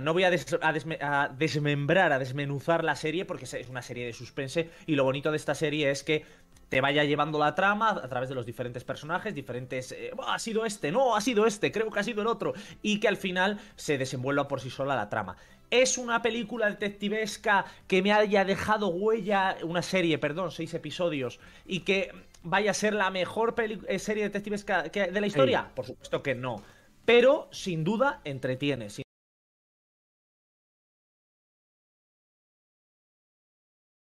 No voy a, desmembrar, a desmenuzar la serie porque es una serie de suspense y lo bonito de esta serie es que te vaya llevando la trama a través de los diferentes personajes, diferentes... Eh, ha sido este, no, ha sido este, creo que ha sido el otro y que al final se desenvuelva por sí sola la trama. ¿Es una película detectivesca que me haya dejado huella, una serie, perdón, seis episodios y que vaya a ser la mejor eh, serie detectivesca de la historia? Por supuesto que no, pero sin duda entretiene.